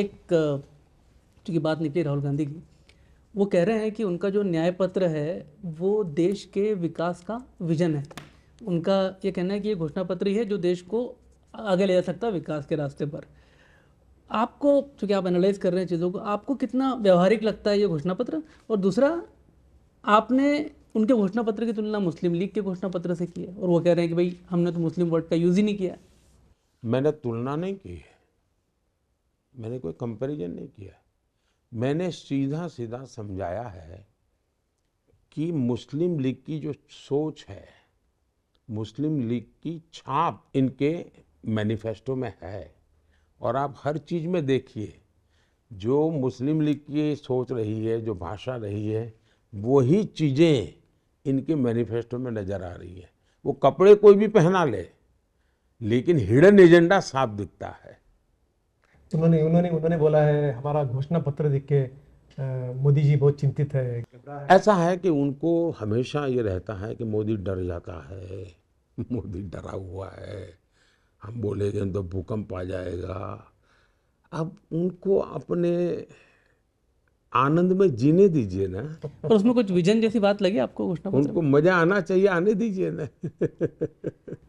एक चूँकि तो बात निकली राहुल गांधी की वो कह रहे हैं कि उनका जो न्याय पत्र है वो देश के विकास का विजन है उनका ये कहना है कि ये घोषणा पत्र ही है जो देश को आगे ले जा सकता है विकास के रास्ते पर आपको चूँकि आप एनालाइज कर रहे हैं चीज़ों को आपको कितना व्यवहारिक लगता है ये घोषणा पत्र और दूसरा आपने उनके घोषणा पत्र की तुलना मुस्लिम लीग के घोषणा पत्र से की है और वो कह रहे हैं कि भाई हमने तो मुस्लिम वर्ड का यूज़ ही नहीं किया मैंने तुलना नहीं की है मैंने कोई कंपैरिजन नहीं किया मैंने सीधा सीधा समझाया है कि मुस्लिम लीग की जो सोच है मुस्लिम लीग की छाप इनके मैनिफेस्टो में है और आप हर चीज़ में देखिए जो मुस्लिम लीग की सोच रही है जो भाषा रही है वही चीज़ें इनके मैनिफेस्टो में नज़र आ रही है वो कपड़े कोई भी पहना ले लेकिन हिडन एजेंडा साफ दिखता है उन्होंने उन्होंने उन्होंने बोला है हमारा घोषणा पत्र देख के मोदी जी बहुत चिंतित है ऐसा है कि उनको हमेशा ये रहता है कि मोदी डर जाता है मोदी डरा हुआ है हम बोलेंगे तो भूकंप आ जाएगा अब उनको अपने आनंद में जीने दीजिए ना पर उसमें कुछ विजन जैसी बात लगी आपको घोषणा उनको मजा आना चाहिए आने दीजिए ना